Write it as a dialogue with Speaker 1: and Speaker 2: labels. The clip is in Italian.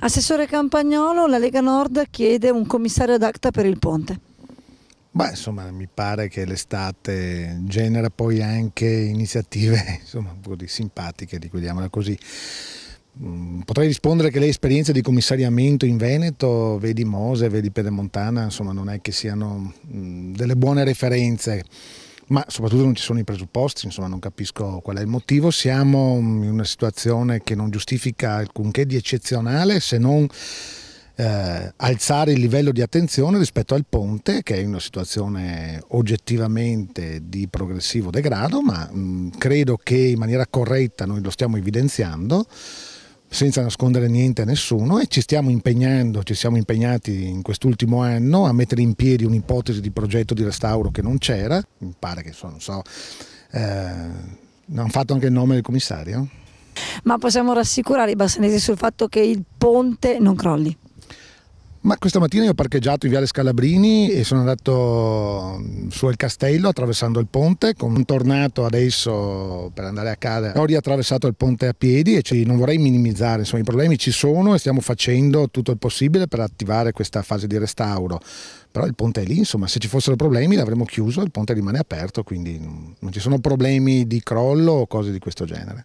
Speaker 1: Assessore Campagnolo, la Lega Nord chiede un commissario ad acta per il ponte.
Speaker 2: Beh, insomma, mi pare che l'estate genera poi anche iniziative insomma, un po' di simpatiche, liquidiamola così. Mm, potrei rispondere che le esperienze di commissariamento in Veneto, vedi Mose, vedi Pedemontana, insomma, non è che siano mm, delle buone referenze ma soprattutto non ci sono i presupposti, insomma non capisco qual è il motivo, siamo in una situazione che non giustifica alcunché di eccezionale se non eh, alzare il livello di attenzione rispetto al ponte che è in una situazione oggettivamente di progressivo degrado, ma mh, mm, credo che in maniera corretta noi lo stiamo evidenziando senza nascondere niente a nessuno e ci stiamo impegnando, ci siamo impegnati in quest'ultimo anno a mettere in piedi un'ipotesi di progetto di restauro che non c'era, mi pare che non so, eh, hanno fatto anche il nome del commissario.
Speaker 1: Ma possiamo rassicurare i bassanesi sul fatto che il ponte
Speaker 2: non crolli. Ma questa mattina io ho parcheggiato in Viale Scalabrini e sono andato su al castello attraversando il ponte, sono tornato adesso per andare a casa. Ho riattraversato il ponte a piedi e ci, non vorrei minimizzare, insomma i problemi ci sono e stiamo facendo tutto il possibile per attivare questa fase di restauro. Però il ponte è lì, insomma, se ci fossero problemi l'avremmo chiuso, il ponte rimane aperto, quindi non ci sono problemi di crollo o cose di questo genere.